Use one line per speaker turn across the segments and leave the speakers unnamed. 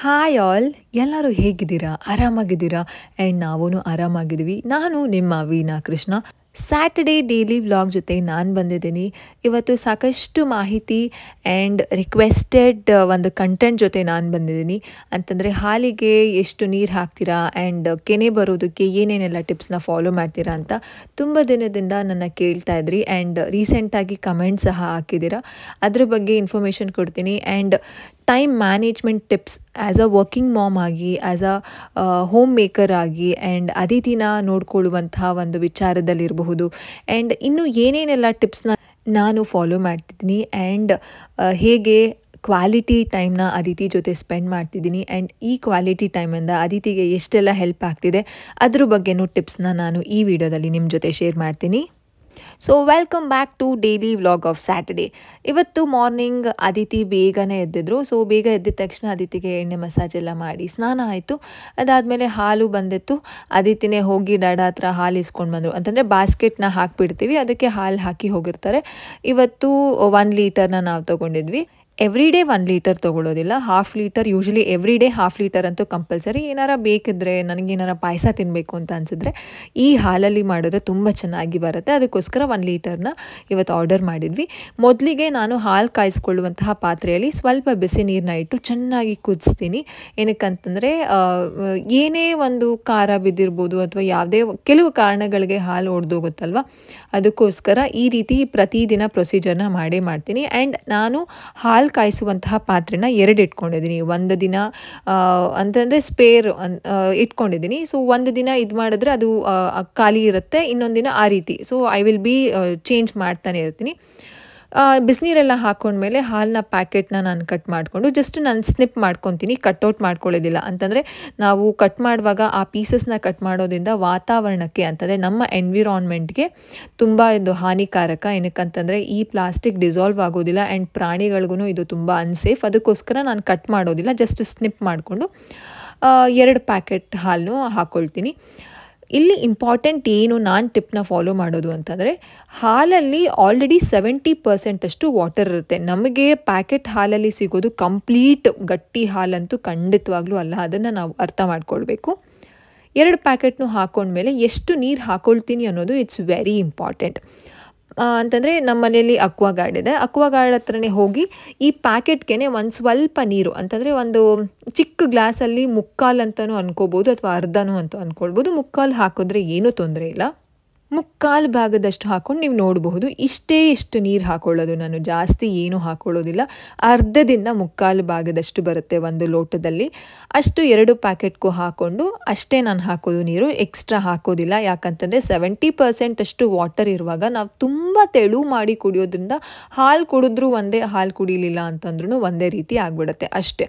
hi all ಎಲ್ಲರೂ ಹೇಗಿದ್ದೀರಾ ಆರಾಮಾಗಿದ್ದೀರಾ and ನಾವೂ ಆರಾಮಾಗಿದ್ದೀವಿ ನಾನು ನಿಮ್ಮ Veena Krishna Saturday daily vlog ಜೊತೆ ನಾನು ಬಂದಿದ್ದೀನಿ ಇವತ್ತು ಸಾಕಷ್ಟು ಮಾಹಿತಿ ಆ್ಯಂಡ್ ರಿಕ್ವೆಸ್ಟೆಡ್ uh, ಒಂದು ಕಂಟೆಂಟ್ ಜೊತೆ ನಾನು ಬಂದಿದ್ದೀನಿ ಅಂತಂದರೆ ಹಾಲಿಗೆ ಎಷ್ಟು ನೀರು ಹಾಕ್ತೀರಾ ಆ್ಯಂಡ್ ಕೆನೆ ಬರೋದಕ್ಕೆ ಏನೇನೆಲ್ಲ ಟಿಪ್ಸ್ನ ಫಾಲೋ ಮಾಡ್ತೀರಾ ಅಂತ ತುಂಬ ದಿನದಿಂದ ನನ್ನ ಕೇಳ್ತಾ ಇದ್ರಿ ಆ್ಯಂಡ್ ರೀಸೆಂಟಾಗಿ ಕಮೆಂಟ್ ಸಹ ಹಾಕಿದ್ದೀರಾ ಅದ್ರ ಬಗ್ಗೆ ಇನ್ಫಾರ್ಮೇಷನ್ ಕೊಡ್ತೀನಿ and time management tips as a working mom ಆಗಿ ಆ್ಯಸ್ ಅ ಹೋಮ್ ಮೇಕರ್ ಆಗಿ ಆ್ಯಂಡ್ ಅದಿತಿನ ನೋಡಿಕೊಳ್ಳುವಂತಹ ಒಂದು ವಿಚಾರದಲ್ಲಿರಬಹುದು ಆ್ಯಂಡ್ ಇನ್ನು ಏನೇನೆಲ್ಲ ಟಿಪ್ಸ್ನ ನಾನು ಫಾಲೋ ಮಾಡ್ತಿದ್ದೀನಿ ಆ್ಯಂಡ್ ಹೇಗೆ ಕ್ವಾಲಿಟಿ ಟೈಮ್ನ ಅದಿತಿ ಜೊತೆ ಸ್ಪೆಂಡ್ ಮಾಡ್ತಿದ್ದೀನಿ ಆ್ಯಂಡ್ ಈ ಕ್ವಾಲಿಟಿ ಟೈಮಿಂದ ಅದಿತಿಗೆ ಎಷ್ಟೆಲ್ಲ ಹೆಲ್ಪ್ ಆಗ್ತಿದೆ ಅದ್ರ ಬಗ್ಗೆನೂ ಟಿಪ್ಸ್ನ ನಾನು ಈ ವಿಡಿಯೋದಲ್ಲಿ ನಿಮ್ಮ ಜೊತೆ ಶೇರ್ ಮಾಡ್ತೀನಿ so welcome back to daily vlog of Saturday ಇವತ್ತು ಮಾರ್ನಿಂಗ್ ಅದಿತಿ ಬೇಗನೆ ಎದ್ದಿದ್ರು ಸೊ ಬೇಗ ಎದ್ದಿದ ತಕ್ಷಣ ಅದಿತಿಗೆ ಎಣ್ಣೆ ಮಸಾಜ್ ಎಲ್ಲ ಮಾಡಿ ಸ್ನಾನ ಆಯಿತು ಅದಾದಮೇಲೆ ಹಾಲು ಬಂದಿತ್ತು ಅದಿತಿನೇ ಹೋಗಿ ಡಾಡ ಹತ್ರ ಹಾಲು ಇಸ್ಕೊಂಡು ಬಂದರು ಅಂತಂದರೆ ಬಾಸ್ಕೆಟ್ನ ಹಾಕಿಬಿಡ್ತೀವಿ ಅದಕ್ಕೆ ಹಾಲು ಹಾಕಿ ಹೋಗಿರ್ತಾರೆ ಇವತ್ತು ಒನ್ ಲೀಟರ್ನ ನಾವು ತೊಗೊಂಡಿದ್ವಿ ಎವ್ರಿ ಡೇ ಒನ್ ಲೀಟರ್ ತೊಗೊಳ್ಳೋದಿಲ್ಲ half litre usually every day half litre ಅಂತೂ ಕಂಪಲ್ಸರಿ ಏನಾರ ಬೇಕಿದ್ರೆ ನನಗೇನಾರ ಪಾಯಸ ತಿನ್ನಬೇಕು ಅಂತ ಅನಿಸಿದ್ರೆ ಈ ಹಾಲಲ್ಲಿ ಮಾಡಿದ್ರೆ ತುಂಬ ಚೆನ್ನಾಗಿ ಬರುತ್ತೆ ಅದಕ್ಕೋಸ್ಕರ ಒನ್ ಲೀಟರ್ನ ಇವತ್ತು ಆರ್ಡರ್ ಮಾಡಿದ್ವಿ ಮೊದಲಿಗೆ ನಾನು ಹಾಲು ಕಾಯಿಸ್ಕೊಳ್ಳುವಂತಹ ಪಾತ್ರೆಯಲ್ಲಿ ಸ್ವಲ್ಪ ಬಿಸಿ ನೀರನ್ನ ಇಟ್ಟು ಚೆನ್ನಾಗಿ ಕುದಿಸ್ತೀನಿ ಏನಕ್ಕಂತಂದರೆ ಏನೇ ಒಂದು ಖಾರ ಬಿದ್ದಿರ್ಬೋದು ಅಥವಾ ಯಾವುದೇ ಕೆಲವು ಕಾರಣಗಳಿಗೆ ಹಾಲು ಒಡೆದೋಗುತ್ತಲ್ವ ಅದಕ್ಕೋಸ್ಕರ ಈ ರೀತಿ ಪ್ರತಿದಿನ ಪ್ರೊಸೀಜರ್ನ ಮಾಡೇ ಮಾಡ್ತೀನಿ ಆ್ಯಂಡ್ ನಾನು ಹಾಲು ಹಾಲು ಕಾಯಿಸುವಂತಹ ಪಾತ್ರೆನ ಎರಡು ಇಟ್ಕೊಂಡಿದ್ದೀನಿ ಒಂದು ದಿನ ಅಂತಂದರೆ ಸ್ಪೇರ್ ಇಟ್ಕೊಂಡಿದ್ದೀನಿ ಸೊ ಒಂದು ದಿನ ಇದು ಮಾಡಿದ್ರೆ ಅದು ಖಾಲಿ ಇರುತ್ತೆ ಇನ್ನೊಂದು ದಿನ ಆ ರೀತಿ so I will be change ಮಾಡ್ತಾನೆ ಇರ್ತೀನಿ ಬಿಸಿನೀರೆಲ್ಲ ಹಾಕೊಂಡ್ಮೇಲೆ ಹಾಲಿನ ಪ್ಯಾಕೆಟ್ನ ನಾನು ಕಟ್ ಮಾಡಿಕೊಂಡು ಜಸ್ಟ್ ನಾನು ಸ್ನಿಪ್ ಮಾಡ್ಕೊತೀನಿ ಕಟ್ಔಟ್ ಮಾಡ್ಕೊಳ್ಳೋದಿಲ್ಲ ಅಂತಂದರೆ ನಾವು ಕಟ್ ಮಾಡುವಾಗ ಆ ಪೀಸಸ್ನ ಕಟ್ ಮಾಡೋದ್ರಿಂದ ವಾತಾವರಣಕ್ಕೆ ಅಂತಂದರೆ ನಮ್ಮ ಎನ್ವಿರಾನ್ಮೆಂಟ್ಗೆ ತುಂಬ ಇದು ಹಾನಿಕಾರಕ ಏನಕ್ಕಂತಂದರೆ ಈ ಪ್ಲಾಸ್ಟಿಕ್ ಡಿಸಾಲ್ವ್ ಆಗೋದಿಲ್ಲ ಆ್ಯಂಡ್ ಪ್ರಾಣಿಗಳಿಗೂ ಇದು ತುಂಬ ಅನ್ಸೇಫ್ ಅದಕ್ಕೋಸ್ಕರ ನಾನು ಕಟ್ ಮಾಡೋದಿಲ್ಲ ಜಸ್ಟ್ ಸ್ನಿಪ್ ಮಾಡಿಕೊಂಡು ಎರಡು ಪ್ಯಾಕೆಟ್ ಹಾಲು ಹಾಕ್ಕೊಳ್ತೀನಿ ಇಲ್ಲಿ ಇಂಪಾರ್ಟೆಂಟ್ ಏನು ನಾನು ಟಿಪ್ನ ಫಾಲೋ ಮಾಡೋದು ಅಂತಂದರೆ ಹಾಲಲ್ಲಿ ಆಲ್ರೆಡಿ ಸೆವೆಂಟಿ ಪರ್ಸೆಂಟಷ್ಟು ವಾಟರ್ ಇರುತ್ತೆ ನಮಗೆ ಪ್ಯಾಕೆಟ್ ಹಾಲಲ್ಲಿ ಸಿಗೋದು ಕಂಪ್ಲೀಟ್ ಗಟ್ಟಿ ಹಾಲಂತೂ ಖಂಡಿತವಾಗ್ಲೂ ಅಲ್ಲ ಅದನ್ನು ನಾವು ಅರ್ಥ ಮಾಡ್ಕೊಳ್ಬೇಕು ಎರಡು ಪ್ಯಾಕೆಟ್ನು ಹಾಕೊಂಡ್ಮೇಲೆ ಎಷ್ಟು ನೀರು ಹಾಕೊಳ್ತೀನಿ ಅನ್ನೋದು ಇಟ್ಸ್ ವೆರಿ ಇಂಪಾರ್ಟೆಂಟ್ ಅಂತಂದರೆ ನಮ್ಮ ಮನೆಯಲ್ಲಿ ಅಕ್ವಾ ಗಾರ್ಡ್ ಇದೆ ಅಕ್ವಾ ಗಾರ್ಡ್ ಹತ್ರನೇ ಹೋಗಿ ಈ ಪ್ಯಾಕೆಟ್ಗೆ ಒಂದು ಸ್ವಲ್ಪ ನೀರು ಅಂತಂದರೆ ಒಂದು ಚಿಕ್ಕ ಗ್ಲಾಸಲ್ಲಿ ಮುಕ್ಕಾಲು ಅಂತಲೂ ಅಂದ್ಕೋಬೋದು ಅಥವಾ ಅರ್ಧನೂ ಅಂತ ಅಂದ್ಕೊಳ್ಬೋದು ಮುಕ್ಕಾಲು ಹಾಕಿದ್ರೆ ಏನೂ ತೊಂದರೆ ಇಲ್ಲ ಮುಕ್ಕಾಲು ಭಾಗದಷ್ಟು ಹಾಕೊಂಡು ನೀವು ನೋಡಬಹುದು ಇಷ್ಟೇ ಇಷ್ಟು ನೀರು ಹಾಕೊಳ್ಳೋದು ನಾನು ಜಾಸ್ತಿ ಏನು ಹಾಕೊಳ್ಳೋದಿಲ್ಲ ಅರ್ಧದಿಂದ ಮುಕ್ಕಾಲು ಭಾಗದಷ್ಟು ಬರುತ್ತೆ ಒಂದು ಲೋಟದಲ್ಲಿ ಅಷ್ಟು ಎರಡು ಪ್ಯಾಕೆಟ್ಗೂ ಹಾಕ್ಕೊಂಡು ಅಷ್ಟೇ ನಾನು ಹಾಕೋದು ನೀರು ಎಕ್ಸ್ಟ್ರಾ ಹಾಕೋದಿಲ್ಲ ಯಾಕಂತಂದರೆ ಸೆವೆಂಟಿ ಪರ್ಸೆಂಟ್ ಅಷ್ಟು ವಾಟರ್ ಇರುವಾಗ ನಾವು ತುಂಬ ತೆಳು ಮಾಡಿ ಕುಡಿಯೋದ್ರಿಂದ ಹಾಲು ಕುಡಿದ್ರೂ ಒಂದೇ ಹಾಲು ಕುಡಿಲಿಲ್ಲ ಅಂತಂದ್ರೂ ಒಂದೇ ರೀತಿ ಆಗಿಬಿಡುತ್ತೆ ಅಷ್ಟೇ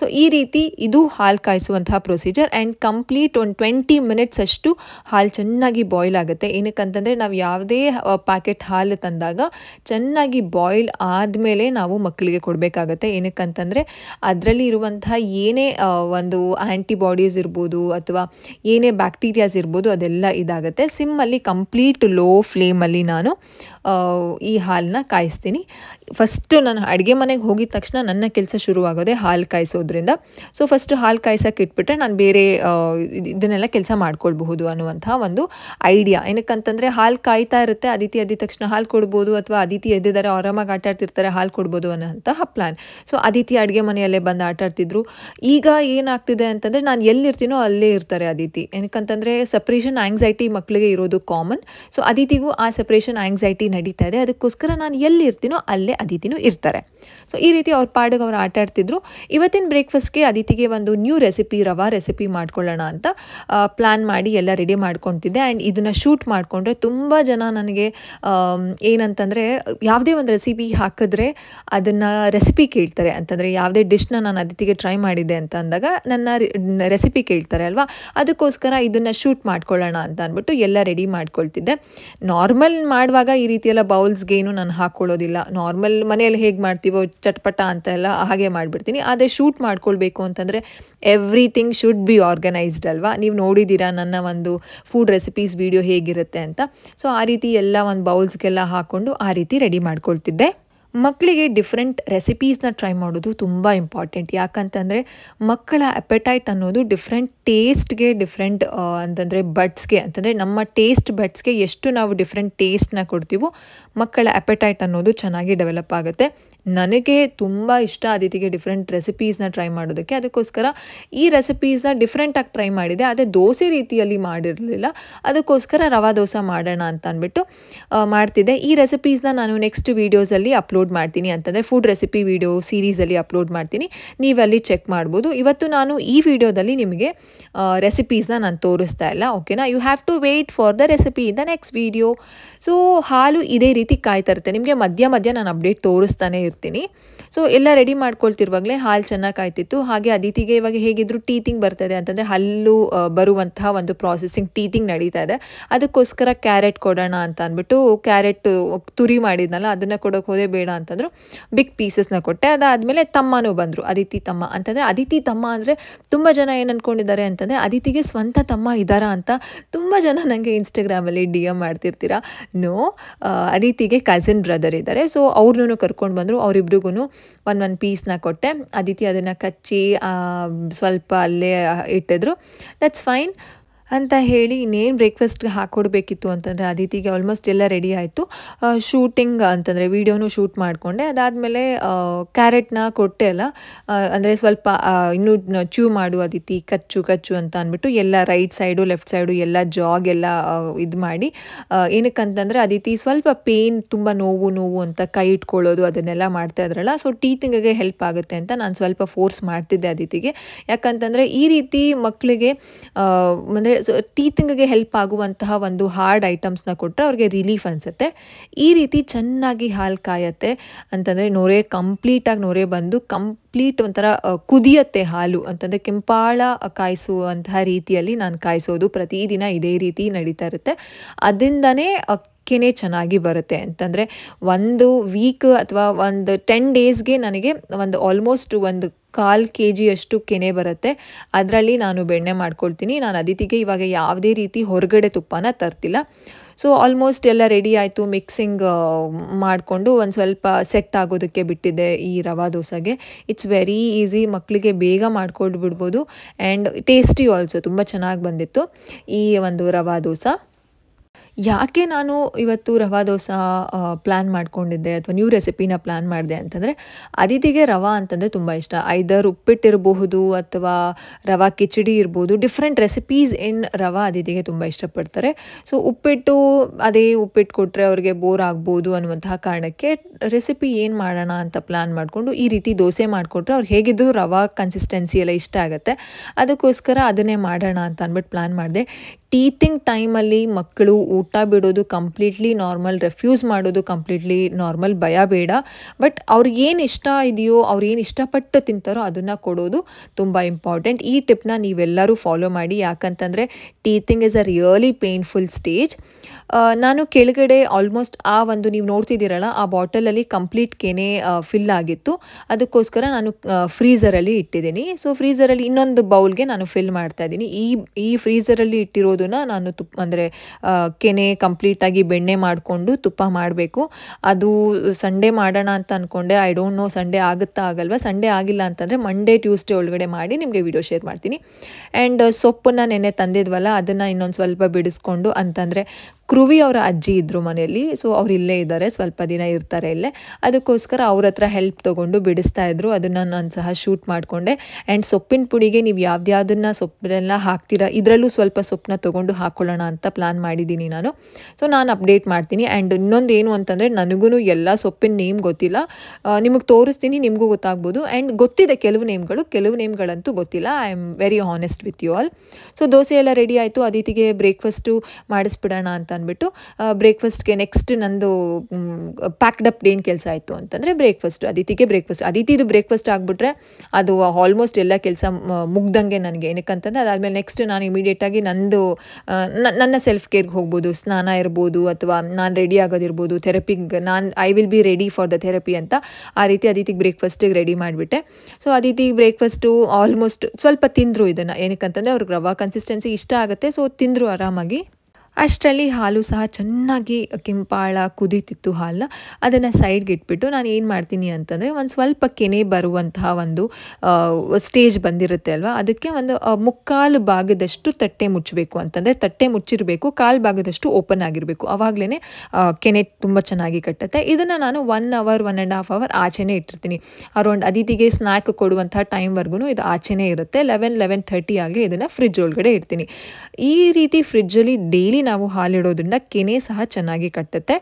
ಸೊ ಈ ರೀತಿ ಇದು ಹಾಲು ಕಾಯಿಸುವಂತಹ ಪ್ರೊಸೀಜರ್ ಆ್ಯಂಡ್ ಕಂಪ್ಲೀಟ್ ಒಂದು ಟ್ವೆಂಟಿ ಮಿನಿಟ್ಸ್ ಅಷ್ಟು ಹಾಲು ಚೆನ್ನಾಗಿ ಬಾಯ್ಲ್ ಆಗುತ್ತೆ ಏನಕ್ಕಂತಂದರೆ ನಾವು ಯಾವುದೇ ಪ್ಯಾಕೆಟ್ ಹಾಲು ತಂದಾಗ ಚೆನ್ನಾಗಿ ಬಾಯ್ಲ್ ಆದಮೇಲೆ ನಾವು ಮಕ್ಕಳಿಗೆ ಕೊಡಬೇಕಾಗತ್ತೆ ಏನಕ್ಕಂತಂದರೆ ಅದರಲ್ಲಿ ಇರುವಂತಹ ಏನೇ ಒಂದು ಆ್ಯಂಟಿಬಾಡೀಸ್ ಇರ್ಬೋದು ಅಥವಾ ಏನೇ ಬ್ಯಾಕ್ಟೀರಿಯಾಸ್ ಇರ್ಬೋದು ಅದೆಲ್ಲ ಇದಾಗುತ್ತೆ ಸಿಮ್ಮಲ್ಲಿ ಕಂಪ್ಲೀಟ್ ಲೋ ಫ್ಲೇಮಲ್ಲಿ ನಾನು ಈ ಹಾಲನ್ನ ಕಾಯಿಸ್ತೀನಿ ಫಸ್ಟು ನಾನು ಅಡುಗೆ ಮನೆಗೆ ಹೋಗಿದ ತಕ್ಷಣ ನನ್ನ ಕೆಲಸ ಶುರುವಾಗೋದೆ ಹಾಲು ಕಾಯಿಸೋದ್ರಿಂದ ಸೊ ಫಸ್ಟ್ ಹಾಲು ಕಾಯಿಸೋಕೆ ಇಟ್ಬಿಟ್ರೆ ನಾನು ಬೇರೆ ಇದನ್ನೆಲ್ಲ ಕೆಲಸ ಮಾಡ್ಕೊಳ್ಬಹುದು ಅನ್ನುವಂಥ ಒಂದು ಐಡಿಯಾ ಏನಕ್ಕೆ ಬೇಕಂತಂದರೆ ಹಾಲು ಕಾಯ್ತಾ ಇರುತ್ತೆ ಅದಿತಿ ಎದ್ದ ತಕ್ಷಣ ಹಾಲು ಕೊಡ್ಬೋದು ಅಥವಾ ಅದಿತಿ ಎದ್ದಿದ್ದಾರೆ ಆರಾಮಾಗಿ ಆಟ ಆಡ್ತಿರ್ತಾರೆ ಹಾಲು ಕೊಡ್ಬೋದು ಅನ್ನೋ ಪ್ಲಾನ್ ಸೊ ಅದಿತಿ ಅಡುಗೆ ಮನೆಯಲ್ಲೇ ಬಂದು ಆಟ ಆಡ್ತಿದ್ರು ಈಗ ಏನಾಗ್ತಿದೆ ಅಂತಂದ್ರೆ ನಾನು ಎಲ್ಲಿರ್ತೀನೋ ಅಲ್ಲೇ ಇರ್ತಾರೆ ಅದಿತಿ ಏನಕ್ಕಂತಂದ್ರೆ ಸಪ್ರೇಷನ್ ಆಂಗ್ಸೈಟಿ ಮಕ್ಕಳಿಗೆ ಇರೋದು ಕಾಮನ್ ಸೊ ಅದಿತಿಗೂ ಆ ಸಪ್ರೇಷನ್ ಆಂಗ್ಸೈಟಿ ನಡೀತಾ ಇದೆ ಅದಕ್ಕೋಸ್ಕರ ನಾನು ಎಲ್ಲಿ ಇರ್ತೀನೋ ಅಲ್ಲೇ ಅದಿತಿನೂ ಇರ್ತಾರೆ ಸೊ ಈ ರೀತಿ ಅವ್ರ ಪಾಡಿಗೆ ಅವ್ರು ಆಟ ಆಡ್ತಿದ್ರು ಇವತ್ತಿನ ಬ್ರೇಕ್ಫಾಸ್ಟ್ಗೆ ಅದಿತಿಗೆ ಒಂದು ನ್ಯೂ ರೆಸಿಪಿ ರವಾ ರೆಸಿಪಿ ಮಾಡ್ಕೊಳ್ಳೋಣ ಅಂತ ಪ್ಲಾನ್ ಮಾಡಿ ಎಲ್ಲ ರೆಡಿ ಮಾಡ್ಕೊತಿದ್ದೆ ಆ್ಯಂಡ್ ಇದನ್ನು ಶೂಟ್ ಮಾಡಿ ಮಾಡಿಕೊಂಡ್ರೆ ತುಂಬ ಜನ ನನಗೆ ಏನಂತಂದರೆ ಯಾವುದೇ ಒಂದು ರೆಸಿಪಿ ಹಾಕಿದ್ರೆ ಅದನ್ನು ರೆಸಿಪಿ ಕೇಳ್ತಾರೆ ಅಂತಂದರೆ ಯಾವುದೇ ಡಿಶ್ನ ನಾನು ಅದಿತಿಗೆ ಟ್ರೈ ಮಾಡಿದ್ದೆ ಅಂತ ಅಂದಾಗ ನನ್ನ ರೆಸಿಪಿ ಕೇಳ್ತಾರೆ ಅಲ್ವಾ ಅದಕ್ಕೋಸ್ಕರ ಇದನ್ನು ಶೂಟ್ ಮಾಡ್ಕೊಳ್ಳೋಣ ಅಂತ ಅಂದ್ಬಿಟ್ಟು ಎಲ್ಲ ರೆಡಿ ಮಾಡ್ಕೊಳ್ತಿದ್ದೆ ನಾರ್ಮಲ್ ಮಾಡುವಾಗ ಈ ರೀತಿಯೆಲ್ಲ ಬೌಲ್ಸ್ಗೇನು ನಾನು ಹಾಕ್ಕೊಳ್ಳೋದಿಲ್ಲ ನಾರ್ಮಲ್ ಮನೆಯಲ್ಲಿ ಹೇಗೆ ಮಾಡ್ತೀವೋ ಚಟ್ಪಟ ಅಂತ ಎಲ್ಲ ಹಾಗೆ ಮಾಡಿಬಿಡ್ತೀನಿ ಅದೇ ಶೂಟ್ ಮಾಡ್ಕೊಳ್ಬೇಕು ಅಂತಂದರೆ ಎವ್ರಿಥಿಂಗ್ ಶುಡ್ ಬಿ ಆರ್ಗನೈಸ್ಡ್ ಅಲ್ವಾ ನೀವು ನೋಡಿದ್ದೀರಾ ನನ್ನ ಒಂದು ಫುಡ್ ರೆಸಿಪೀಸ್ ವೀಡಿಯೋ ಹೇಗಿರುತ್ತೆ ಬರುತ್ತೆ ಅಂತ ಸೊ ಆ ರೀತಿ ಎಲ್ಲ ಒಂದು ಬೌಲ್ಸ್ಗೆಲ್ಲ ಹಾಕ್ಕೊಂಡು ಆ ರೀತಿ ರೆಡಿ ಮಾಡ್ಕೊಳ್ತಿದ್ದೆ ಮಕ್ಕಳಿಗೆ ಡಿಫ್ರೆಂಟ್ ರೆಸಿಪೀಸ್ನ ಟ್ರೈ ಮಾಡೋದು ತುಂಬ ಇಂಪಾರ್ಟೆಂಟ್ ಯಾಕಂತಂದರೆ ಮಕ್ಕಳ ಅಪೆಟೈಟ್ ಅನ್ನೋದು ಡಿಫ್ರೆಂಟ್ ಟೇಸ್ಟ್ಗೆ ಡಿಫ್ರೆಂಟ್ ಅಂತಂದರೆ ಬಡ್ಸ್ಗೆ ಅಂತಂದರೆ ನಮ್ಮ ಟೇಸ್ಟ್ ಬಡ್ಸ್ಗೆ ಎಷ್ಟು ನಾವು ಡಿಫ್ರೆಂಟ್ ಟೇಸ್ಟ್ನ ಕೊಡ್ತೀವೋ ಮಕ್ಕಳ ಅಪೆಟೈಟ್ ಅನ್ನೋದು ಚೆನ್ನಾಗಿ ಡೆವಲಪ್ ಆಗುತ್ತೆ ನನಗೆ ತುಂಬ ಇಷ್ಟ ಅದಿತಿಗೆ ಡಿಫ್ರೆಂಟ್ ರೆಸಿಪೀಸ್ನ ಟ್ರೈ ಮಾಡೋದಕ್ಕೆ ಅದಕ್ಕೋಸ್ಕರ ಈ ರೆಸಿಪೀಸ್ನ ಡಿಫ್ರೆಂಟಾಗಿ ಟ್ರೈ ಮಾಡಿದೆ ಅದೇ ದೋಸೆ ರೀತಿಯಲ್ಲಿ ಮಾಡಿರಲಿಲ್ಲ ಅದಕ್ಕೋಸ್ಕರ ರವಾ ದೋಸೆ ಮಾಡೋಣ ಅಂತ ಅಂದ್ಬಿಟ್ಟು ಮಾಡ್ತಿದ್ದೆ ಈ ರೆಸಿಪೀಸ್ನ ನಾನು ನೆಕ್ಸ್ಟ್ ವೀಡಿಯೋಸಲ್ಲಿ ಅಪ್ಲೋಡ್ ಮಾಡ್ತೀನಿ ಅಂತಂದರೆ ಫುಡ್ ರೆಸಿಪಿ ವೀಡಿಯೋ ಸೀರೀಸಲ್ಲಿ ಅಪ್ಲೋಡ್ ಮಾಡ್ತೀನಿ ನೀವಲ್ಲಿ ಚೆಕ್ ಮಾಡ್ಬೋದು ಇವತ್ತು ನಾನು ಈ ವಿಡಿಯೋದಲ್ಲಿ ನಿಮಗೆ ರೆಸಿಪೀಸ್ನ ನಾನು ತೋರಿಸ್ತಾ ಇಲ್ಲ ಓಕೆನಾ you have to wait for the recipe in the next video so ಹಾಲು ಇದೇ ರೀತಿ ಕಾಯ್ತಾ ಇರುತ್ತೆ ನಿಮಗೆ ಮಧ್ಯ ಮಧ್ಯ ನಾನು ಅಪ್ಡೇಟ್ ತೋರಿಸ್ತಾನೆ ಇರ್ತೀನಿ ಹಾಕ್ತೀನಿ ಸೊ ಎಲ್ಲ ರೆಡಿ ಮಾಡ್ಕೊಳ್ತಿರುವಾಗಲೇ ಹಾಲು ಚೆನ್ನಾಗಿ ಕಾಯ್ತಿತ್ತು ಹಾಗೆ ಅದಿತಿಗೆ ಇವಾಗ ಹೇಗಿದ್ರು ಟೀತಿಂಗ್ ಬರ್ತದೆ ಅಂತಂದರೆ ಹಲ್ಲು ಬರುವಂತಹ ಒಂದು ಪ್ರಾಸೆಸಿಂಗ್ ಟೀತಿಂಗ್ ನಡೀತಾ ಇದೆ ಅದಕ್ಕೋಸ್ಕರ ಕ್ಯಾರೆಟ್ ಕೊಡೋಣ ಅಂತ ಅಂದ್ಬಿಟ್ಟು ಕ್ಯಾರೆಟ್ ತುರಿ ಮಾಡಿದ್ನಲ್ಲ ಅದನ್ನು ಕೊಡೋಕೆ ಹೋದೇ ಬೇಡ ಅಂತಂದರು ಬಿಗ್ ಪೀಸಸ್ನ ಕೊಟ್ಟೆ ಅದಾದಮೇಲೆ ತಮ್ಮನೂ ಬಂದರು ಅದಿತಿ ತಮ್ಮ ಅಂತಂದರೆ ಅದಿತಿ ತಮ್ಮ ಅಂದರೆ ತುಂಬ ಜನ ಏನು ಅಂದ್ಕೊಂಡಿದ್ದಾರೆ ಅಂತಂದರೆ ಅದಿತಿಗೆ ಸ್ವಂತ ತಮ್ಮ ಇದ್ದಾರಾ ಅಂತ ತುಂಬ ಜನ ನನಗೆ ಇನ್ಸ್ಟಾಗ್ರಾಮಲ್ಲಿ ಡಿ ಎಮ್ ಮಾಡ್ತಿರ್ತೀರಾ ನೋ ಅದಿತಿಗೆ ಕಸಿನ್ ಬ್ರದರ್ ಇದ್ದಾರೆ ಸೊ ಅವ್ರನ್ನೂ ಕರ್ಕೊಂಡು ಬಂದರು ಅವರಿಬ್ರಿಗೂ ಒಂದು ಒಂದು ಪೀಸ್ನ ಕೊಟ್ಟೆ ಅದಿತಿ ಅದನ್ನು ಕಚ್ಚಿ ಸ್ವಲ್ಪ ಅಲ್ಲೇ ಇಟ್ಟಿದ್ರು ದಟ್ಸ್ ಫೈನ್ ಅಂತ ಹೇಳಿ ಇನ್ನೇನು ಬ್ರೇಕ್ಫಾಸ್ಟ್ಗೆ ಹಾಕ್ಕೊಡ್ಬೇಕಿತ್ತು ಅಂತಂದರೆ ಅದಿತಿಗೆ ಆಲ್ಮೋಸ್ಟ್ ಎಲ್ಲ ರೆಡಿ ಆಯಿತು ಶೂಟಿಂಗ್ ಅಂತಂದರೆ ವೀಡಿಯೋನು ಶೂಟ್ ಮಾಡಿಕೊಂಡೆ ಅದಾದಮೇಲೆ ಕ್ಯಾರೆಟ್ನ ಕೊಟ್ಟೆ ಅಲ್ಲ ಅಂದರೆ ಸ್ವಲ್ಪ ಇನ್ನೂ ಚೂ ಮಾಡು ಅದಿತಿ ಕಚ್ಚು ಕಚ್ಚು ಅಂತ ಅಂದ್ಬಿಟ್ಟು ಎಲ್ಲ ರೈಟ್ ಸೈಡು ಲೆಫ್ಟ್ ಸೈಡು ಎಲ್ಲ ಜಾಗ್ ಎಲ್ಲ ಇದು ಮಾಡಿ ಏನಕ್ಕಂತಂದರೆ ಅದಿತಿ ಸ್ವಲ್ಪ ಪೇನ್ ತುಂಬ ನೋವು ನೋವು ಅಂತ ಕೈ ಇಟ್ಕೊಳ್ಳೋದು ಅದನ್ನೆಲ್ಲ ಮಾಡ್ತಾ ಇದ್ರಲ್ಲ ಸೊ ಟೀತಿಂಗಿಗೆ ಹೆಲ್ಪ್ ಆಗುತ್ತೆ ಅಂತ ನಾನು ಸ್ವಲ್ಪ ಫೋರ್ಸ್ ಮಾಡ್ತಿದ್ದೆ ಅದಿತಿಗೆ ಯಾಕಂತಂದರೆ ಈ ರೀತಿ ಮಕ್ಕಳಿಗೆ ಅಂದರೆ ಟೀತಿಂಗ್ಗೆ ಹೆಲ್ಪ್ ಆಗುವಂತಹ ಒಂದು ಹಾರ್ಡ್ ಐಟಮ್ಸ್ನ ಕೊಟ್ಟರೆ ಅವ್ರಿಗೆ ರಿಲೀಫ್ ಅನಿಸುತ್ತೆ ಈ ರೀತಿ ಚೆನ್ನಾಗಿ ಹಾಲು ಕಾಯತ್ತೆ ಅಂತಂದರೆ ನೊರೆ ಕಂಪ್ಲೀಟಾಗಿ ನೊರೆ ಬಂದು ಕಂಪ್ಲೀಟ್ ಒಂಥರ ಕುದಿಯತ್ತೆ ಹಾಲು ಅಂತಂದರೆ ಕೆಂಪಾಳ ಕಾಯಿಸುವಂತಹ ರೀತಿಯಲ್ಲಿ ನಾನು ಕಾಯಿಸೋದು ಪ್ರತಿದಿನ ಇದೇ ರೀತಿ ನಡೀತಾ ಇರುತ್ತೆ ಅದರಿಂದನೇ ಅಕ್ಕಿನೇ ಚೆನ್ನಾಗಿ ಬರುತ್ತೆ ಅಂತಂದರೆ ಒಂದು ವೀಕ್ ಅಥವಾ ಒಂದು ಟೆನ್ ಡೇಸ್ಗೆ ನನಗೆ ಒಂದು ಆಲ್ಮೋಸ್ಟ್ ಒಂದು ಕಾಲು ಕೆ ಜಿಯಷ್ಟು ಕೆನೆ ಬರುತ್ತೆ ಅದರಲ್ಲಿ ನಾನು ಬೆಣ್ಣೆ ಮಾಡ್ಕೊಳ್ತೀನಿ ನಾನು ಅದಿತಿಗೆ ಇವಾಗ ಯಾವುದೇ ರೀತಿ ಹೊರಗಡೆ ತುಪ್ಪನ ತರ್ತಿಲ್ಲ ಸೊ ಆಲ್ಮೋಸ್ಟ್ ಎಲ್ಲ ರೆಡಿ ಆಯಿತು ಮಿಕ್ಸಿಂಗ್ ಮಾಡಿಕೊಂಡು ಒಂದು ಸ್ವಲ್ಪ ಸೆಟ್ ಆಗೋದಕ್ಕೆ ಬಿಟ್ಟಿದ್ದೆ ಈ ರವಾ ದೋಸೆಗೆ ಇಟ್ಸ್ ವೆರಿ ಈಸಿ ಮಕ್ಕಳಿಗೆ ಬೇಗ ಮಾಡ್ಕೊಂಡು ಬಿಡ್ಬೋದು ಆ್ಯಂಡ್ ಟೇಸ್ಟಿ ಆಲ್ಸೋ ತುಂಬ ಚೆನ್ನಾಗಿ ಬಂದಿತ್ತು ಈ ಒಂದು ರವಾ ದೋಸೆ ಯಾಕೆ ನಾನು ಇವತ್ತು ರವಾ ದೋಸೆ ಪ್ಲ್ಯಾನ್ ಮಾಡ್ಕೊಂಡಿದ್ದೆ ಅಥವಾ ನ್ಯೂ ರೆಸಿಪಿನ ಪ್ಲ್ಯಾನ್ ಮಾಡಿದೆ ಅಂತಂದರೆ ಅದಿತಿಗೆ ರವಾ ಅಂತಂದರೆ ತುಂಬ ಇಷ್ಟ ಐದರ್ ಉಪ್ಪಿಟ್ಟಿರಬಹುದು ಅಥವಾ ರವಾ ಕಿಚಡಿ ಇರ್ಬೋದು ಡಿಫ್ರೆಂಟ್ ರೆಸಿಪೀಸ್ ಇನ್ ರವಾ ಅದಿತಿಗೆ ತುಂಬ ಇಷ್ಟಪಡ್ತಾರೆ ಸೊ ಉಪ್ಪಿಟ್ಟು ಅದೇ ಉಪ್ಪಿಟ್ಟು ಕೊಟ್ಟರೆ ಅವ್ರಿಗೆ ಬೋರ್ ಆಗ್ಬೋದು ಅನ್ನುವಂತಹ ಕಾರಣಕ್ಕೆ ರೆಸಿಪಿ ಏನು ಮಾಡೋಣ ಅಂತ ಪ್ಲ್ಯಾನ್ ಮಾಡಿಕೊಂಡು ಈ ರೀತಿ ದೋಸೆ ಮಾಡಿಕೊಟ್ರೆ ಅವ್ರು ಹೇಗಿದ್ದು ರವಾ ಕನ್ಸಿಸ್ಟೆನ್ಸಿ ಎಲ್ಲ ಇಷ್ಟ ಆಗುತ್ತೆ ಅದಕ್ಕೋಸ್ಕರ ಅದನ್ನೇ ಮಾಡೋಣ ಅಂತ ಅಂದ್ಬಿಟ್ಟು ಪ್ಲ್ಯಾನ್ ಮಾಡಿದೆ ಟೀತಿಂಗ್ ಟೈಮಲ್ಲಿ ಮಕ್ಕಳು ಊಟ ಬಿಡೋದು ಕಂಪ್ಲೀಟ್ಲಿ ನಾರ್ಮಲ್ ರೆಫ್ಯೂಸ್ ಮಾಡೋದು ಕಂಪ್ಲೀಟ್ಲಿ ನಾರ್ಮಲ್ ಭಯ ಬೇಡ ಬಟ್ ಅವ್ರಿಗೇನು ಇಷ್ಟ ಇದೆಯೋ ಅವ್ರು ಏನು ಇಷ್ಟಪಟ್ಟು ತಿಂತಾರೋ ಅದನ್ನು ಕೊಡೋದು ತುಂಬ ಇಂಪಾರ್ಟೆಂಟ್ ಈ ಟಿಪ್ನ ನೀವೆಲ್ಲರೂ ಫಾಲೋ ಮಾಡಿ ಯಾಕಂತಂದರೆ teething is a really painful stage ನಾನು ಕೆಳಗಡೆ ಆಲ್ಮೋಸ್ಟ್ ಆ ಒಂದು ನೀವು ನೋಡ್ತಿದ್ದೀರಲ್ಲ ಆ ಬಾಟಲಲ್ಲಿ ಕಂಪ್ಲೀಟ್ ಕೆನೆ ಫಿಲ್ ಆಗಿತ್ತು ಅದಕ್ಕೋಸ್ಕರ ನಾನು ಫ್ರೀಸರಲ್ಲಿ ಇಟ್ಟಿದ್ದೀನಿ ಸೊ ಫ್ರೀಝರಲ್ಲಿ ಇನ್ನೊಂದು ಬೌಲ್ಗೆ ನಾನು ಫಿಲ್ ಮಾಡ್ತಾ ಇದ್ದೀನಿ ಈ ಈ ಫ್ರೀಸರಲ್ಲಿ ಇಟ್ಟಿರೋ ಇರೋದನ್ನ ನಾನು ತುಪ್ಪ ಅಂದರೆ ಕೆನೆ ಕಂಪ್ಲೀಟಾಗಿ ಬೆಣ್ಣೆ ಮಾಡಿಕೊಂಡು ತುಪ್ಪ ಮಾಡಬೇಕು ಅದು ಸಂಡೇ ಮಾಡೋಣ ಅಂತ ಅಂದ್ಕೊಂಡೆ ಐ ಡೋಂಟ್ ನೋ ಸಂಡೇ ಆಗುತ್ತಾ ಆಗಲ್ವಾ ಸಂಡೇ ಆಗಿಲ್ಲ ಅಂತಂದರೆ ಮಂಡೇ ಟ್ಯೂಸ್ಡೇ ಒಳಗಡೆ ಮಾಡಿ ನಿಮಗೆ ವಿಡಿಯೋ ಶೇರ್ ಮಾಡ್ತೀನಿ ಆ್ಯಂಡ್ ಸೊಪ್ಪನ್ನು ನೆನೆ ತಂದಿದ್ವಲ್ಲ ಅದನ್ನು ಇನ್ನೊಂದು ಸ್ವಲ್ಪ ಬಿಡಿಸ್ಕೊಂಡು ಅಂತಂದರೆ ಕೃವಿ ಅವರ ಅಜ್ಜಿ ಇದ್ದರು ಮನೆಯಲ್ಲಿ ಸೊ ಅವ್ರು ಇಲ್ಲೇ ಇದ್ದಾರೆ ಸ್ವಲ್ಪ ದಿನ ಇರ್ತಾರೆ ಇಲ್ಲೇ ಅದಕ್ಕೋಸ್ಕರ ಅವ್ರ ಹತ್ರ ಹೆಲ್ಪ್ ತೊಗೊಂಡು ಬಿಡಿಸ್ತಾ ಇದ್ರು ಅದನ್ನು ನಾನು ಸಹ ಶೂಟ್ ಮಾಡಿಕೊಂಡೆ ಆ್ಯಂಡ್ ಸೊಪ್ಪಿನ ಪುಡಿಗೆ ನೀವು ಯಾವ್ದ್ಯಾವ್ದನ್ನ ಸೊಪ್ಪನ್ನೆಲ್ಲ ಹಾಕ್ತೀರ ಇದರಲ್ಲೂ ಸ್ವಲ್ಪ ಸೊಪ್ಪನ್ನ ತೊಗೊಂಡು ಹಾಕೊಳ್ಳೋಣ ಅಂತ ಪ್ಲ್ಯಾನ್ ಮಾಡಿದ್ದೀನಿ ನಾನು ಸೊ ನಾನು ಅಪ್ಡೇಟ್ ಮಾಡ್ತೀನಿ ಆ್ಯಂಡ್ ಇನ್ನೊಂದು ಏನು ಅಂತಂದರೆ ನನಗೂ ಎಲ್ಲ ಸೊಪ್ಪಿನ ನೇಮ್ ಗೊತ್ತಿಲ್ಲ ನಿಮಗೆ ತೋರಿಸ್ತೀನಿ ನಿಮಗೂ ಗೊತ್ತಾಗ್ಬೋದು ಆ್ಯಂಡ್ ಗೊತ್ತಿದೆ ಕೆಲವು ನೇಮ್ಗಳು ಕೆಲವು ನೇಮ್ಗಳಂತೂ ಗೊತ್ತಿಲ್ಲ I am very honest with you all so dosa ಎಲ್ಲ ರೆಡಿ ಆಯಿತು ಅದಿತಿಗೆ ಬ್ರೇಕ್ಫಾಸ್ಟು ಮಾಡಿಸ್ಬಿಡೋಣ ಅಂತ ಅಂದ್ಬಿಟ್ಟು ಬ್ರೇಕ್ಫಾಸ್ಟ್ಗೆ ನೆಕ್ಸ್ಟ್ ನಂದು ಪ್ಯಾಕ್ಡ್ ಅಪ್ ಏನು ಕೆಲಸ ಆಯಿತು ಅಂತಂದರೆ ಬ್ರೇಕ್ಫಾಸ್ಟ್ ಅದಿತಿಗೆ ಬ್ರೇಕ್ಫಾಸ್ಟ್ ಅದಿತಿದು ಬ್ರೇಕ್ಫಾಸ್ಟ್ ಆಗಿಬಿಟ್ರೆ ಅದು ಆಲ್ಮೋಸ್ಟ್ ಎಲ್ಲ ಕೆಲಸ ಮುಗ್ದಂಗೆ ನನಗೆ ಏನಕ್ಕೆ ಅಂತಂದರೆ ಅದಾದಮೇಲೆ ನೆಕ್ಸ್ಟ್ ನಾನು ಇಮಿಡಿಯೇಟಾಗಿ ನಂದು ನನ್ನ ಸೆಲ್ಫ್ ಕೇರ್ಗೆ ಹೋಗ್ಬೋದು ಸ್ನಾನ ಇರ್ಬೋದು ಅಥವಾ ನಾನು ರೆಡಿ ಆಗೋದಿರ್ಬೋದು ಥೆರಪಿಗೆ ನಾನು I will be ready for the therapy ಅಂತ ಆ ರೀತಿ ಅದಿತಿಗೆ ಬ್ರೇಕ್ಫಾಸ್ಟಿಗೆ ರೆಡಿ ಮಾಡಿಬಿಟ್ಟೆ ಸೊ ಅದಿತಿ ಬ್ರೇಕ್ಫಾಸ್ಟು ಆಲ್ಮೋಸ್ಟ್ ಸ್ವಲ್ಪ ತಿಂದರು ಇದನ್ನು ಏನಕ್ಕೆ ಅವ್ರಿಗೆ ರವಾ ಕನ್ಸಿಸ್ಟೆನ್ಸಿ ಇಷ್ಟ ಆಗುತ್ತೆ ಸೊ ತಿಂದರು ಆರಾಮಾಗಿ ಅಷ್ಟರಲ್ಲಿ ಹಾಲು ಸಹ ಚೆನ್ನಾಗಿ ಕೆಂಪಾಳ ಕುದೀತಿತ್ತು ಹಾಲನ್ನ ಅದನ್ನು ಸೈಡ್ಗೆ ಇಟ್ಬಿಟ್ಟು ನಾನು ಏನು ಮಾಡ್ತೀನಿ ಅಂತಂದರೆ ಒಂದು ಸ್ವಲ್ಪ ಕೆನೆ ಬರುವಂತಹ ಒಂದು ಸ್ಟೇಜ್ ಬಂದಿರುತ್ತೆ ಅಲ್ವಾ ಅದಕ್ಕೆ ಒಂದು ಮುಕ್ಕಾಲು ಭಾಗದಷ್ಟು ತಟ್ಟೆ ಮುಚ್ಚಬೇಕು ಅಂತಂದರೆ ತಟ್ಟೆ ಮುಚ್ಚಿರಬೇಕು ಕಾಲು ಭಾಗದಷ್ಟು ಓಪನ್ ಆಗಿರಬೇಕು ಆವಾಗಲೇ ಕೆನೆ ತುಂಬ ಚೆನ್ನಾಗಿ ಕಟ್ಟುತ್ತೆ ಇದನ್ನು ನಾನು one hour one and half hour ಆಚೆನೇ ಇಟ್ಟಿರ್ತೀನಿ ಅರೌಂಡ್ ಅದಿತಿಗೆ ಸ್ನ್ಯಾಕ್ ಕೊಡುವಂಥ ಟೈಮ್ವರೆಗೂ ಇದು ಆಚೆನೇ ಇರುತ್ತೆ ಲೆವೆನ್ ಲೆವೆನ್ ಥರ್ಟಿ ಆಗಿ ಇದನ್ನು ಫ್ರಿಜ್ ಒಳಗಡೆ ಇಡ್ತೀನಿ ಈ ರೀತಿ ಫ್ರಿಜ್ಜಲ್ಲಿ ಡೈಲಿ ನಾವು ಹಾಲಿಡೋದ್ರಿಂದ ಕೆನೆ ಸಹ ಚೆನ್ನಾಗಿ ಕಟ್ಟುತ್ತೆ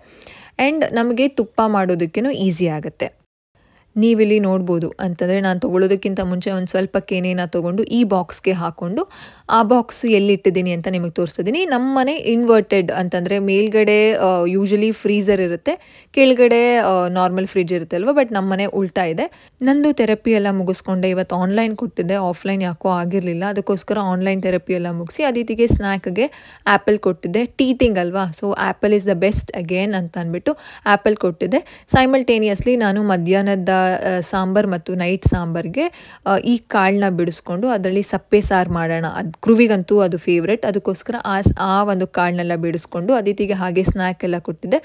ಆ್ಯಂಡ್ ನಮಗೆ ತುಪ್ಪ ಮಾಡೋದಕ್ಕೇನು ಈಸಿ ಆಗುತ್ತೆ ನೀವಿಲ್ಲಿ ನೋಡ್ಬೋದು ಅಂತಂದರೆ ನಾನು ತೊಗೊಳ್ಳೋದಕ್ಕಿಂತ ಮುಂಚೆ ಒಂದು ಸ್ವಲ್ಪ ಕೇನೇನ ತೊಗೊಂಡು ಈ ಬಾಕ್ಸ್ಗೆ ಹಾಕ್ಕೊಂಡು ಆ ಬಾಕ್ಸ್ ಎಲ್ಲಿಟ್ಟಿದ್ದೀನಿ ಅಂತ ನಿಮಗೆ ತೋರಿಸ್ತಿದ್ದೀನಿ ನಮ್ಮ ಮನೆ ಇನ್ವರ್ಟೆಡ್ ಅಂತಂದರೆ ಮೇಲ್ಗಡೆ ಯೂಶಲಿ ಫ್ರೀಸರ್ ಇರುತ್ತೆ ಕೆಳಗಡೆ ನಾರ್ಮಲ್ ಫ್ರಿಜ್ ಇರುತ್ತೆ ಅಲ್ವಾ ಬಟ್ ನಮ್ಮ ಮನೆ ಉಲ್ಟಾ ಇದೆ ನಂದು ಥೆರಪಿ ಎಲ್ಲ ಮುಗಿಸ್ಕೊಂಡೆ ಇವತ್ತು ಆನ್ಲೈನ್ ಕೊಟ್ಟಿದ್ದೆ ಆಫ್ಲೈನ್ ಯಾಕೋ ಆಗಿರಲಿಲ್ಲ ಅದಕ್ಕೋಸ್ಕರ ಆನ್ಲೈನ್ ಥೆರಪಿ ಎಲ್ಲ ಮುಗಿಸಿ ಅದಿತಿಗೆ ಸ್ನ್ಯಾಕ್ಗೆ ಆ್ಯಪಲ್ ಕೊಟ್ಟಿದ್ದೆ ಟೀತಿಂಗ್ ಅಲ್ವಾ so apple is the best again ಅಂತ ಅಂದ್ಬಿಟ್ಟು ಆ್ಯಪಲ್ ಕೊಟ್ಟಿದ್ದೆ ಸೈಮಲ್ಟೇನಿಯಸ್ಲಿ ನಾನು ಮಧ್ಯಾಹ್ನದ ಸಾಂಬಾರು ಮತ್ತು ನೈಟ್ ಸಾಂಬಾರಿಗೆ ಈ ಕಾಳನ್ನ ಬಿಡಿಸ್ಕೊಂಡು ಅದರಲ್ಲಿ ಸಪ್ಪೆ ಸಾರು ಮಾಡೋಣ ಅದು ಕೃವಿಗಂತೂ ಅದು ಫೇವ್ರೆಟ್ ಅದಕ್ಕೋಸ್ಕರ ಆ ಆ ಒಂದು ಕಾಳನ್ನೆಲ್ಲ ಬಿಡಿಸ್ಕೊಂಡು ಅದಿತಿಗೆ ಹಾಗೆ ಸ್ನ್ಯಾಕ್ ಎಲ್ಲ ಕೊಟ್ಟಿದ್ದೆ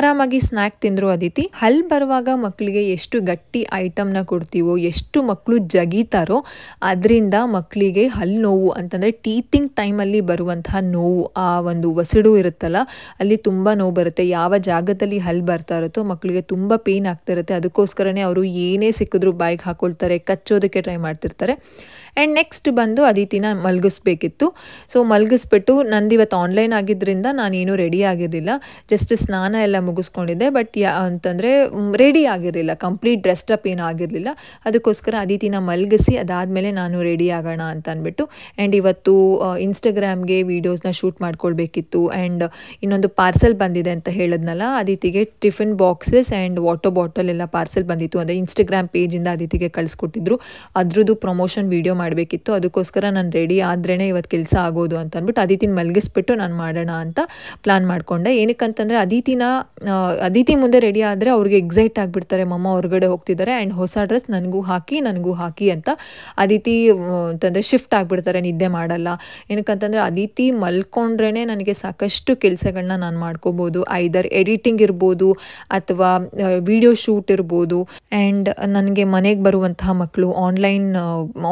ಆರಾಮಾಗಿ ಸ್ನ್ಯಾಕ್ ತಿಂದರು ಅದಿತಿ ಹಲ್ ಬರುವಾಗ ಮಕ್ಕಳಿಗೆ ಎಷ್ಟು ಗಟ್ಟಿ ಐಟಮ್ನ ಕೊಡ್ತೀವೋ ಎಷ್ಟು ಮಕ್ಕಳು ಜಗೀತಾರೋ ಅದರಿಂದ ಮಕ್ಕಳಿಗೆ ಹಲ್ ನೋವು ಅಂತಂದರೆ ಟೀತಿಂಗ್ ಟೈಮಲ್ಲಿ ಬರುವಂತಹ ನೋವು ಆ ಒಂದು ವಸಿಡು ಇರುತ್ತಲ್ಲ ಅಲ್ಲಿ ತುಂಬ ನೋವು ಬರುತ್ತೆ ಯಾವ ಜಾಗದಲ್ಲಿ ಹಲ್ ಬರ್ತಾ ಇರುತ್ತೋ ಮಕ್ಕಳಿಗೆ ತುಂಬ ಪೇಯ್ನ್ ಆಗ್ತಾ ಅದಕ್ಕೋಸ್ಕರನೇ ಅವರು ಏನೇ ಸಿಕ್ಕಿದ್ರು ಬಾಯಿಗೆ ಹಾಕೊಳ್ತಾರೆ ಕಚ್ಚೋದಕ್ಕೆ ಟ್ರೈ ಮಾಡ್ತಿರ್ತಾರೆ ಆ್ಯಂಡ್ ನೆಕ್ಸ್ಟ್ ಬಂದು ಅದಿತಿನ ಮಲಗಿಸ್ಬೇಕಿತ್ತು ಸೊ ಮಲಗಿಸ್ಬಿಟ್ಟು ನಂದು ಇವತ್ತು ಆನ್ಲೈನ್ ಆಗಿದ್ದರಿಂದ ನಾನೇನು ರೆಡಿ ಆಗಿರಲಿಲ್ಲ ಜಸ್ಟ್ ಸ್ನಾನ ಎಲ್ಲ ಮುಗಿಸ್ಕೊಂಡಿದ್ದೆ ಬಟ್ ಯಾ ಅಂತಂದರೆ ರೆಡಿ ಆಗಿರಲಿಲ್ಲ ಕಂಪ್ಲೀಟ್ ಡ್ರೆಸ್ಡಪ್ ಏನೂ ಆಗಿರಲಿಲ್ಲ ಅದಕ್ಕೋಸ್ಕರ ಅದಿತಿನ ಮಲಗಿಸಿ ಅದಾದಮೇಲೆ ನಾನು ರೆಡಿ ಆಗೋಣ ಅಂತ ಅಂದ್ಬಿಟ್ಟು ಆ್ಯಂಡ್ ಇವತ್ತು ಇನ್ಸ್ಟಾಗ್ರಾಮ್ಗೆ ವೀಡಿಯೋಸ್ನ ಶೂಟ್ ಮಾಡ್ಕೊಳ್ಬೇಕಿತ್ತು ಆ್ಯಂಡ್ ಇನ್ನೊಂದು ಪಾರ್ಸೆಲ್ ಬಂದಿದೆ ಅಂತ ಹೇಳಿದ್ನಲ್ಲ ಅದಿತಿಗೆ tiffin boxes and water bottle ಎಲ್ಲ ಪಾರ್ಸೆಲ್ ಬಂದಿತ್ತು ಅಂದರೆ ಇನ್ಸ್ಟಾಗ್ರಾಮ್ ಪೇಜಿಂದ ಅದಿತಿಗೆ ಕಳಿಸ್ಕೊಟ್ಟಿದ್ರು ಅದ್ರದ್ದು ಪ್ರಮೋಷನ್ ವೀಡಿಯೋ ಮಾಡಬೇಕಿತ್ತು ಅದಕ್ಕೋಸ್ಕರ ನಾನು ರೆಡಿ ಆದ್ರೇ ಇವತ್ತು ಕೆಲಸ ಆಗೋದು ಅಂತ ಅಂದ್ಬಿಟ್ಟು ಅದಿತಿನ ಮಲಗಿಸ್ಬಿಟ್ಟು ನಾನು ಮಾಡೋಣ ಅಂತ ಪ್ಲಾನ್ ಮಾಡಿಕೊಂಡೆ ಏನಕ್ಕಂತಂದರೆ ಅದಿತಿನ ಅದಿತಿ ಮುಂದೆ ರೆಡಿ ಆದರೆ ಅವ್ರಿಗೆ ಎಕ್ಸೈಟ್ ಆಗಿಬಿಡ್ತಾರೆ ಮಮ್ಮ ಹೊರಗಡೆ ಹೋಗ್ತಿದ್ದಾರೆ ಆ್ಯಂಡ್ ಹೊಸ ಡ್ರೆಸ್ ನನಗೂ ಹಾಕಿ ನನಗೂ ಹಾಕಿ ಅಂತ ಅದಿತಿ ಅಂತಂದರೆ ಶಿಫ್ಟ್ ಆಗಿಬಿಡ್ತಾರೆ ನಿದ್ದೆ ಮಾಡಲ್ಲ ಏನಕ್ಕಂತಂದರೆ ಅದಿತಿ ಮಲ್ಕೊಂಡ್ರೇ ನನಗೆ ಸಾಕಷ್ಟು ಕೆಲಸಗಳನ್ನ ನಾನು ಮಾಡ್ಕೋಬೋದು ಐದರ್ ಎಡಿಟಿಂಗ್ ಇರ್ಬೋದು ಅಥವಾ ವಿಡಿಯೋ ಶೂಟ್ ಇರ್ಬೋದು ಆ್ಯಂಡ್ ನನಗೆ ಮನೆಗೆ ಬರುವಂತಹ ಮಕ್ಕಳು ಆನ್ಲೈನ್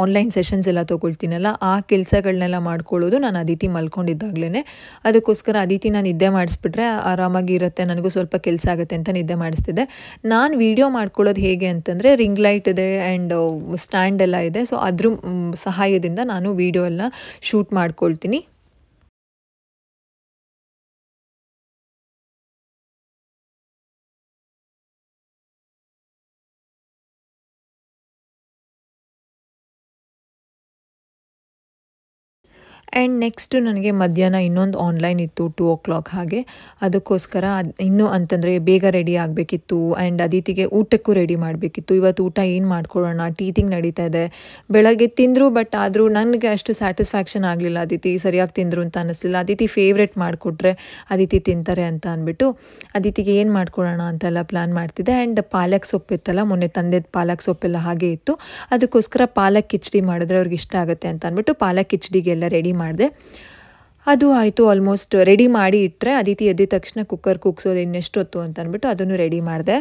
ಆನ್ಲೈನ್ ಸೆಷನ್ಸ್ ಎಲ್ಲ ತೊಗೊಳ್ತೀನಲ್ಲ ಆ ಕೆಲಸಗಳನ್ನೆಲ್ಲ ಮಾಡ್ಕೊಳ್ಳೋದು ನಾನು ಅದಿತಿ ಮಲ್ಕೊಂಡಿದ್ದಾಗಲೇ ಅದಕ್ಕೋಸ್ಕರ ಅದಿತಿ ನಾನು ನಿದ್ದೆ ಮಾಡಿಸ್ಬಿಟ್ರೆ ಆರಾಮಾಗಿ ಇರುತ್ತೆ ನನಗೂ ಸ್ವಲ್ಪ ಕೆಲಸ ಆಗುತ್ತೆ ಅಂತ ನಿದ್ದೆ ಮಾಡಿಸ್ತಿದ್ದೆ ನಾನು ವೀಡಿಯೋ ಮಾಡ್ಕೊಳ್ಳೋದು ಹೇಗೆ ಅಂತಂದರೆ ರಿಂಗ್ ಲೈಟ್ ಇದೆ ಆ್ಯಂಡ್ ಸ್ಟ್ಯಾಂಡ್ ಎಲ್ಲ ಇದೆ ಸೊ ಅದ್ರ ಸಹಾಯದಿಂದ ನಾನು ವೀಡಿಯೋ ಎಲ್ಲ ಶೂಟ್ ಮಾಡ್ಕೊಳ್ತೀನಿ ಆ್ಯಂಡ್ ನೆಕ್ಸ್ಟು ನನಗೆ ಮಧ್ಯಾಹ್ನ ಇನ್ನೊಂದು ಆನ್ಲೈನ್ ಇತ್ತು ಟೂ ಓ ಕ್ಲಾಕ್ ಹಾಗೆ ಅದಕ್ಕೋಸ್ಕರ ಅದು ಇನ್ನೂ ಅಂತಂದರೆ ಬೇಗ ರೆಡಿ ಆಗಬೇಕಿತ್ತು ಆ್ಯಂಡ್ ಅದಿತಿಗೆ ಊಟಕ್ಕೂ ರೆಡಿ ಮಾಡಬೇಕಿತ್ತು ಇವತ್ತು ಊಟ ಏನು ಮಾಡ್ಕೊಳ್ಳೋಣ ಟೀತಿಂಗ್ ನಡೀತಾ ಇದೆ ಬೆಳಗ್ಗೆ ತಿಂದರು ಬಟ್ ಆದರೂ ನನಗೆ ಅಷ್ಟು ಸ್ಯಾಟಿಸ್ಫ್ಯಾಕ್ಷನ್ ಆಗಲಿಲ್ಲ ಅದಿತಿ ಸರಿಯಾಗಿ ತಿಂದರು ಅಂತ ಅನ್ನಿಸ್ಲಿಲ್ಲ ಅದಿತಿ ಫೇವ್ರೇಟ್ ಮಾಡಿಕೊಟ್ರೆ ಅದಿತಿ ತಿಂತಾರೆ ಅಂತ ಅಂದ್ಬಿಟ್ಟು ಅದಿತಿಗೆ ಏನು ಮಾಡ್ಕೊಳ್ಳೋಣ ಅಂತೆಲ್ಲ ಪ್ಲ್ಯಾನ್ ಮಾಡ್ತಿದ್ದೆ ಆ್ಯಂಡ್ ಪಾಲಕ್ ಸೊಪ್ಪಿತ್ತಲ್ಲ ಮೊನ್ನೆ ತಂದೆದ ಪಾಲಕ್ ಸೊಪ್ಪೆಲ್ಲ ಹಾಗೆ ಇತ್ತು ಅದಕ್ಕೋಸ್ಕರ ಪಾಲಕ್ ಕಿಚಡಿ ಮಾಡಿದ್ರೆ ಅವ್ರಿಗೆ ಇಷ್ಟ ಆಗುತ್ತೆ ಅಂತ ಅಂದ್ಬಿಟ್ಟು ಪಾಲಕ್ ಕಿಚಡಿಗೆಲ್ಲ ರೆಡಿ ರೆಡಿ ಮಾಡಿದೆ ಅದು ಆಯಿತು ಆಲ್ಮೋಸ್ಟ್ ರೆಡಿ ಮಾಡಿ ಇಟ್ಟರೆ ಅದಿತಿ ಎದ್ದ ತಕ್ಷಣ ಕುಕ್ಕರ್ ಕುಗ್ಸೋದು ಇನ್ನೆಷ್ಟು ಹೊತ್ತು ಅಂತ ಅಂದ್ಬಿಟ್ಟು ಅದನ್ನು ರೆಡಿ ಮಾಡಿದೆ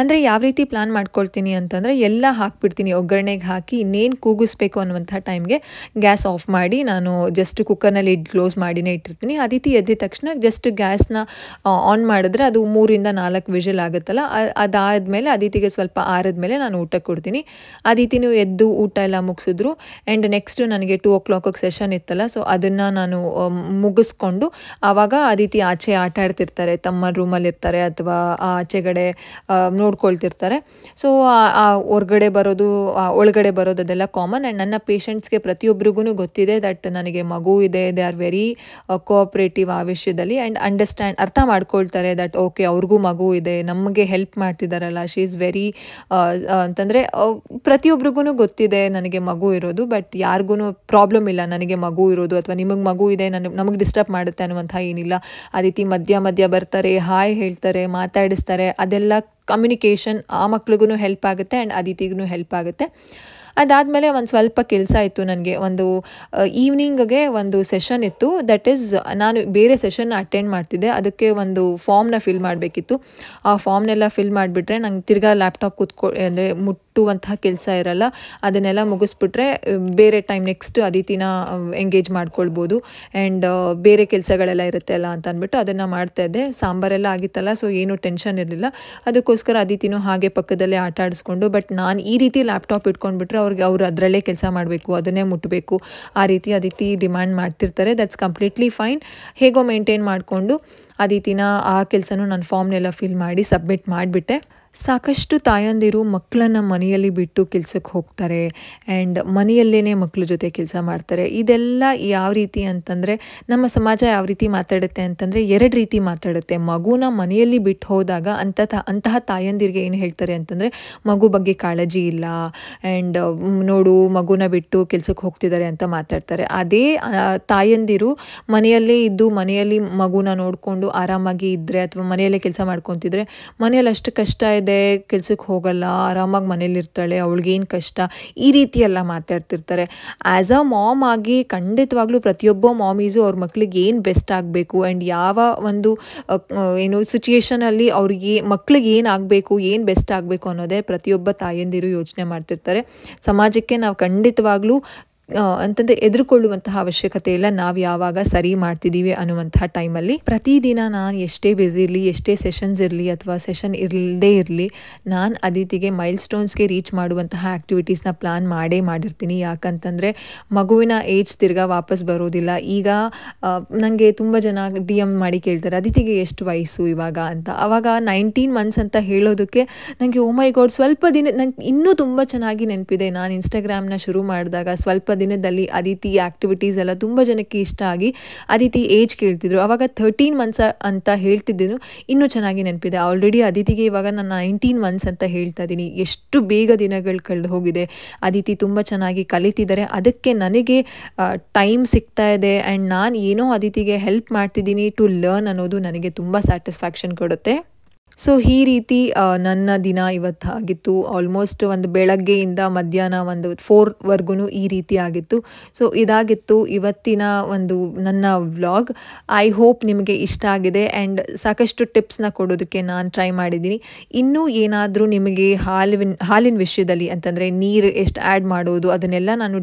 ಅಂದರೆ ಯಾವ ರೀತಿ ಪ್ಲ್ಯಾನ್ ಮಾಡ್ಕೊಳ್ತೀನಿ ಅಂತಂದರೆ ಎಲ್ಲ ಹಾಕಿಬಿಡ್ತೀನಿ ಒಗ್ಗರಣೆಗೆ ಹಾಕಿ ಇನ್ನೇನು ಕೂಗಿಸ್ಬೇಕು ಅನ್ನುವಂಥ ಟೈಮ್ಗೆ ಗ್ಯಾಸ್ ಆಫ್ ಮಾಡಿ ನಾನು ಜಸ್ಟ್ ಕುಕ್ಕರ್ನಲ್ಲಿ ಇಡ್ ಕ್ಲೋಸ್ ಮಾಡಿನೇ ಇಟ್ಟಿರ್ತೀನಿ ಅದಿತಿ ಎದ್ದಿದ ತಕ್ಷಣ ಜಸ್ಟ್ ಗ್ಯಾಸ್ನ ಆನ್ ಮಾಡಿದ್ರೆ ಅದು ಮೂರಿಂದ ನಾಲ್ಕು ವಿಷಲ್ ಆಗುತ್ತಲ್ಲ ಮೇಲೆ ಅದಿತಿಗೆ ಸ್ವಲ್ಪ ಆರಿದ ಮೇಲೆ ನಾನು ಊಟ ಕೊಡ್ತೀನಿ ಅದಿತಿನೂ ಎದ್ದು ಊಟ ಎಲ್ಲ ಮುಗಿಸಿದ್ರು ಆ್ಯಂಡ್ ನೆಕ್ಸ್ಟು ನನಗೆ ಟೂ ಓ ಕ್ಲಾಕಿಗೆ ಸೆಷನ್ ಇತ್ತಲ್ಲ ಸೊ ಅದನ್ನು ನಾನು ಮುಗಿಸ್ಕೊಂಡು ಆವಾಗ ಅದಿತಿ ಆಚೆ ಆಟ ಆಡ್ತಿರ್ತಾರೆ ತಮ್ಮ ರೂಮಲ್ಲಿರ್ತಾರೆ ಅಥವಾ ಆಚೆಗಡೆ ನೋಡ್ಕೊಳ್ತಿರ್ತಾರೆ ಸೊ ಹೊರ್ಗಡೆ ಬರೋದು ಒಳಗಡೆ ಬರೋದು ಅದೆಲ್ಲ ಕಾಮನ್ ಆ್ಯಂಡ್ ನನ್ನ ಪೇಷಂಟ್ಸ್ಗೆ ಪ್ರತಿಯೊಬ್ಬರಿಗೂ ಗೊತ್ತಿದೆ ದಟ್ ನನಗೆ ಮಗು ಇದೆ ದೇ ಆರ್ ವೆರಿ ಕೋಆಪ್ರೇಟಿವ್ ಆ ವಿಷಯದಲ್ಲಿ ಆ್ಯಂಡ್ ಅಂಡರ್ಸ್ಟ್ಯಾಂಡ್ ಅರ್ಥ ಮಾಡ್ಕೊಳ್ತಾರೆ ದಟ್ ಓಕೆ ಅವ್ರಿಗೂ ಮಗು ಇದೆ ನಮಗೆ ಹೆಲ್ಪ್ ಮಾಡ್ತಿದ್ದಾರಲ್ಲ ಶಿ ಈಸ್ ವೆರಿ ಅಂತಂದರೆ ಪ್ರತಿಯೊಬ್ರಿಗೂ ಗೊತ್ತಿದೆ ನನಗೆ ಮಗು ಇರೋದು ಬಟ್ ಯಾರಿಗೂ ಪ್ರಾಬ್ಲಮ್ ಇಲ್ಲ ನನಗೆ ಮಗು ಇರೋದು ಅಥವಾ ನಿಮಗೆ ಮಗು ಇದೆ ನನಗೆ ನಮಗೆ ಡಿಸ್ಟರ್ಬ್ ಮಾಡುತ್ತೆ ಅನ್ನುವಂಥ ಏನಿಲ್ಲ ಆ ರೀತಿ ಮಧ್ಯ ಮಧ್ಯ ಬರ್ತಾರೆ ಹಾಯ್ ಹೇಳ್ತಾರೆ ಮಾತಾಡಿಸ್ತಾರೆ ಅದೆಲ್ಲ ಕಮ್ಯುನಿಕೇಷನ್ ಆ ಮಕ್ಳಿಗೂ ಹೆಲ್ಪ್ ಆಗುತ್ತೆ ಆ್ಯಂಡ್ ಅದಿತಿಗೂ ಹೆಲ್ಪ್ ಆಗುತ್ತೆ ಅದಾದಮೇಲೆ ಒಂದು ಸ್ವಲ್ಪ ಕೆಲಸ ಇತ್ತು ನನಗೆ ಒಂದು ಈವ್ನಿಂಗ್ಗೆ ಒಂದು ಸೆಷನ್ ಇತ್ತು ದಟ್ ಈಸ್ ನಾನು ಬೇರೆ ಸೆಷನ್ ಅಟೆಂಡ್ ಮಾಡ್ತಿದ್ದೆ ಅದಕ್ಕೆ ಒಂದು ಫಾರ್ಮ್ನ ಫಿಲ್ ಮಾಡಬೇಕಿತ್ತು ಆ ಫಾಮ್ನೆಲ್ಲ ಫಿಲ್ ಮಾಡಿಬಿಟ್ರೆ ನಂಗೆ ತಿರ್ಗಾ ಲ್ಯಾಪ್ಟಾಪ್ ಕೂತ್ಕೊ ಅಂದರೆ ಮುಟ್ ಕಟ್ಟುವಂತಹ ಕೆಲಸ ಇರಲ್ಲ ಅದನ್ನೆಲ್ಲ ಮುಗಿಸ್ಬಿಟ್ರೆ ಬೇರೆ ಟೈಮ್ ನೆಕ್ಸ್ಟ್ ಅದಿತಿನ ಎಂಗೇಜ್ ಮಾಡ್ಕೊಳ್ಬೋದು ಆ್ಯಂಡ್ ಬೇರೆ ಕೆಲಸಗಳೆಲ್ಲ ಅಲ್ಲ ಅಂತ ಅಂದ್ಬಿಟ್ಟು ಅದನ್ನು ಮಾಡ್ತಾ ಇದ್ದೆ ಸಾಂಬಾರೆಲ್ಲ ಆಗಿತ್ತಲ್ಲ ಸೊ ಏನೂ ಟೆನ್ಷನ್ ಇರಲಿಲ್ಲ ಅದಕ್ಕೋಸ್ಕರ ಅದಿತಿನೂ ಹಾಗೆ ಪಕ್ಕದಲ್ಲೇ ಆಟ ಆಡಿಸ್ಕೊಂಡು ಬಟ್ ನಾನು ಈ ರೀತಿ ಲ್ಯಾಪ್ಟಾಪ್ ಇಟ್ಕೊಂಡ್ಬಿಟ್ರೆ ಅವ್ರಿಗೆ ಅವ್ರು ಅದರಲ್ಲೇ ಕೆಲಸ ಮಾಡಬೇಕು ಅದನ್ನೇ ಮುಟ್ಟಬೇಕು ಆ ರೀತಿ ಅದಿತಿ ಡಿಮ್ಯಾಂಡ್ ಮಾಡ್ತಿರ್ತಾರೆ ದಟ್ಸ್ ಕಂಪ್ಲೀಟ್ಲಿ ಫೈನ್ ಹೇಗೋ ಮೇಂಟೈನ್ ಮಾಡಿಕೊಂಡು ಅದಿತಿನ ಆ ಕೆಲಸನೂ ನಾನು ಫಾರ್ಮ್ನೆಲ್ಲ ಫಿಲ್ ಮಾಡಿ ಸಬ್ಮಿಟ್ ಮಾಡಿಬಿಟ್ಟೆ ಸಾಕಷ್ಟು ತಾಯಂದಿರು ಮಕ್ಕಳನ್ನ ಮನೆಯಲ್ಲಿ ಬಿಟ್ಟು ಕೆಲಸಕ್ಕೆ ಹೋಗ್ತಾರೆ ಆ್ಯಂಡ್ ಮನೆಯಲ್ಲೇ ಮಕ್ಕಳ ಜೊತೆ ಕೆಲಸ ಮಾಡ್ತಾರೆ ಇದೆಲ್ಲ ಯಾವ ರೀತಿ ಅಂತಂದರೆ ನಮ್ಮ ಸಮಾಜ ಯಾವ ರೀತಿ ಮಾತಾಡುತ್ತೆ ಅಂತಂದರೆ ಎರಡು ರೀತಿ ಮಾತಾಡುತ್ತೆ ಮಗುನ ಮನೆಯಲ್ಲಿ ಬಿಟ್ಟು ಹೋದಾಗ ಅಂತ ಅಂತಹ ತಾಯಂದಿರಿಗೆ ಏನು ಹೇಳ್ತಾರೆ ಅಂತಂದರೆ ಮಗು ಬಗ್ಗೆ ಕಾಳಜಿ ಇಲ್ಲ ಆ್ಯಂಡ್ ನೋಡು ಮಗುನ ಬಿಟ್ಟು ಕೆಲಸಕ್ಕೆ ಹೋಗ್ತಿದ್ದಾರೆ ಅಂತ ಮಾತಾಡ್ತಾರೆ ಅದೇ ತಾಯಂದಿರು ಮನೆಯಲ್ಲೇ ಇದ್ದು ಮನೆಯಲ್ಲಿ ಮಗುನ ನೋಡಿಕೊಂಡು ಆರಾಮಾಗಿ ಇದ್ದರೆ ಅಥವಾ ಮನೆಯಲ್ಲೇ ಕೆಲಸ ಮಾಡ್ಕೊತಿದ್ರೆ ಮನೆಯಲ್ಲಿ ಅಷ್ಟು ಕಷ್ಟ ಇದೆ ಕೆಲ್ಸಕ್ಕೆ ಹೋಗಲ್ಲ ಆರಾಮಾಗಿ ಮನೇಲಿರ್ತಾಳೆ ಅವಳಿಗೇನು ಕಷ್ಟ ಈ ರೀತಿ ಎಲ್ಲ ಮಾತಾಡ್ತಿರ್ತಾರೆ ಆ್ಯಸ್ ಅ ಮಾಮ್ ಆಗಿ ಖಂಡಿತವಾಗ್ಲೂ ಪ್ರತಿಯೊಬ್ಬ ಮಾಮೀಸು ಅವ್ರ ಮಕ್ಳಿಗೆ ಏನು ಬೆಸ್ಟ್ ಆಗಬೇಕು ಆ್ಯಂಡ್ ಯಾವ ಒಂದು ಏನು ಸಿಚುಯೇಷನಲ್ಲಿ ಅವ್ರಿಗೆ ಮಕ್ಳಿಗೆ ಏನು ಆಗಬೇಕು ಏನು ಬೆಸ್ಟ್ ಆಗಬೇಕು ಅನ್ನೋದೇ ಪ್ರತಿಯೊಬ್ಬ ತಾಯಂದಿರು ಯೋಚನೆ ಮಾಡ್ತಿರ್ತಾರೆ ಸಮಾಜಕ್ಕೆ ನಾವು ಖಂಡಿತವಾಗ್ಲೂ ಅಂತಂದ್ರೆ ಎದುರುಕೊಳ್ಳುವಂತಹ ಅವಶ್ಯಕತೆ ಇಲ್ಲ ನಾವು ಯಾವಾಗ ಸರಿ ಮಾಡ್ತಿದ್ದೀವಿ ಅನ್ನುವಂತಹ ಟೈಮಲ್ಲಿ ಪ್ರತಿದಿನ ನಾನು ಎಷ್ಟೇ ಬ್ಯುಸಿ ಇರಲಿ ಎಷ್ಟೇ ಸೆಷನ್ಸ್ ಇರಲಿ ಅಥವಾ ಸೆಷನ್ ಇರದೇ ಇರಲಿ ನಾನು ಅದಿತಿಗೆ ಮೈಲ್ ಸ್ಟೋನ್ಸ್ಗೆ ರೀಚ್ ಮಾಡುವಂತಹ ಆ್ಯಕ್ಟಿವಿಟೀಸ್ನ ಪ್ಲಾನ್ ಮಾಡೇ ಮಾಡಿರ್ತೀನಿ ಯಾಕಂತಂದರೆ ಮಗುವಿನ ಏಜ್ ತಿರ್ಗಾ ವಾಪಸ್ ಬರೋದಿಲ್ಲ ಈಗ ನನಗೆ ತುಂಬ ಜನ ಡಿ ಎಮ್ ಮಾಡಿ ಕೇಳ್ತಾರೆ ಅದಿತಿಗೆ ಎಷ್ಟು ವಯಸ್ಸು ಇವಾಗ ಅಂತ ಆವಾಗ ನೈನ್ಟೀನ್ ಮಂತ್ಸ್ ಅಂತ ಹೇಳೋದಕ್ಕೆ ನನಗೆ ಓ ಮೈ ಗಾಡ್ ಸ್ವಲ್ಪ ದಿನ ನಂಗೆ ಇನ್ನೂ ತುಂಬ ಚೆನ್ನಾಗಿ ನೆನಪಿದೆ ನಾನು ಇನ್ಸ್ಟಾಗ್ರಾಮ್ನ ಶುರು ಮಾಡಿದಾಗ ಸ್ವಲ್ಪ ದಿನದಲ್ಲಿ ಅದಿತಿ ಆ್ಯಕ್ಟಿವಿಟೀಸ್ ಎಲ್ಲ ತುಂಬ ಜನಕ್ಕೆ ಇಷ್ಟ ಆಗಿ ಅದಿತಿ ಏಜ್ ಕೇಳ್ತಿದ್ರು ಅವಾಗ ಥರ್ಟೀನ್ ಮಂತ್ಸ್ ಅಂತ ಹೇಳ್ತಿದ್ದೇನು ಇನ್ನೂ ಚೆನ್ನಾಗಿ ನೆನಪಿದೆ ಆಲ್ರೆಡಿ ಅದಿತಿಗೆ ಇವಾಗ ನಾನು ನೈನ್ಟೀನ್ ಮಂತ್ಸ್ ಅಂತ ಹೇಳ್ತಾ ಇದ್ದೀನಿ ಎಷ್ಟು ಬೇಗ ದಿನಗಳು ಕಳೆದು ಹೋಗಿದೆ ಅದಿತಿ ತುಂಬ ಚೆನ್ನಾಗಿ ಕಲಿತಿದ್ದಾರೆ ಅದಕ್ಕೆ ನನಗೆ ಟೈಮ್ ಸಿಗ್ತಾ ಇದೆ ಆ್ಯಂಡ್ ನಾನು ಏನೋ ಅದಿತಿಗೆ ಹೆಲ್ಪ್ ಮಾಡ್ತಿದ್ದೀನಿ ಟು ಲರ್ನ್ ಅನ್ನೋದು ನನಗೆ ತುಂಬ ಸ್ಯಾಟಿಸ್ಫ್ಯಾಕ್ಷನ್ ಕೊಡುತ್ತೆ ಸೊ ಈ ರೀತಿ ನನ್ನ ದಿನ ಇವತ್ತು ಆಗಿತ್ತು ಆಲ್ಮೋಸ್ಟ್ ಒಂದು ಬೆಳಗ್ಗೆಯಿಂದ ಮಧ್ಯಾಹ್ನ ಒಂದು ಫೋರ್ವರೆಗೂ ಈ ರೀತಿ ಆಗಿತ್ತು ಸೊ ಇದಾಗಿತ್ತು ಇವತ್ತಿನ ಒಂದು ನನ್ನ ವ್ಲಾಗ್ ಐ ಹೋಪ್ ನಿಮಗೆ ಇಷ್ಟ ಆಗಿದೆ ಆ್ಯಂಡ್ ಸಾಕಷ್ಟು ಟಿಪ್ಸ್ನ ಕೊಡೋದಕ್ಕೆ ನಾನು ಟ್ರೈ ಮಾಡಿದ್ದೀನಿ ಇನ್ನೂ ಏನಾದರೂ ನಿಮಗೆ ಹಾಲಿನ ಹಾಲಿನ ವಿಷಯದಲ್ಲಿ ಅಂತಂದರೆ ನೀರು ಎಷ್ಟು ಆ್ಯಡ್ ಮಾಡೋದು ಅದನ್ನೆಲ್ಲ ನಾನು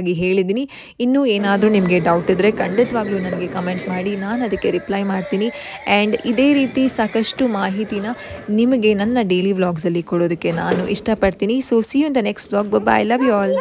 ಆಗಿ ಹೇಳಿದ್ದೀನಿ ಇನ್ನೂ ಏನಾದರೂ ನಿಮಗೆ ಡೌಟ್ ಇದ್ದರೆ ಖಂಡಿತವಾಗ್ಲೂ ನನಗೆ ಕಮೆಂಟ್ ಮಾಡಿ ನಾನು ಅದಕ್ಕೆ ರಿಪ್ಲೈ ಮಾಡ್ತೀನಿ ಆ್ಯಂಡ್ ಇದೇ ರೀತಿ ಸಾಕಷ್ಟು ಮಾಹಿತಿ ಮಾಹಿತಿನ ನಿಮಗೆ ನನ್ನ ಡೈಲಿ ವ್ಲಾಗ್ಸಲ್ಲಿ ಕೊಡೋದಕ್ಕೆ ನಾನು ಇಷ್ಟಪಡ್ತೀನಿ so see in the next vlog bye I love you all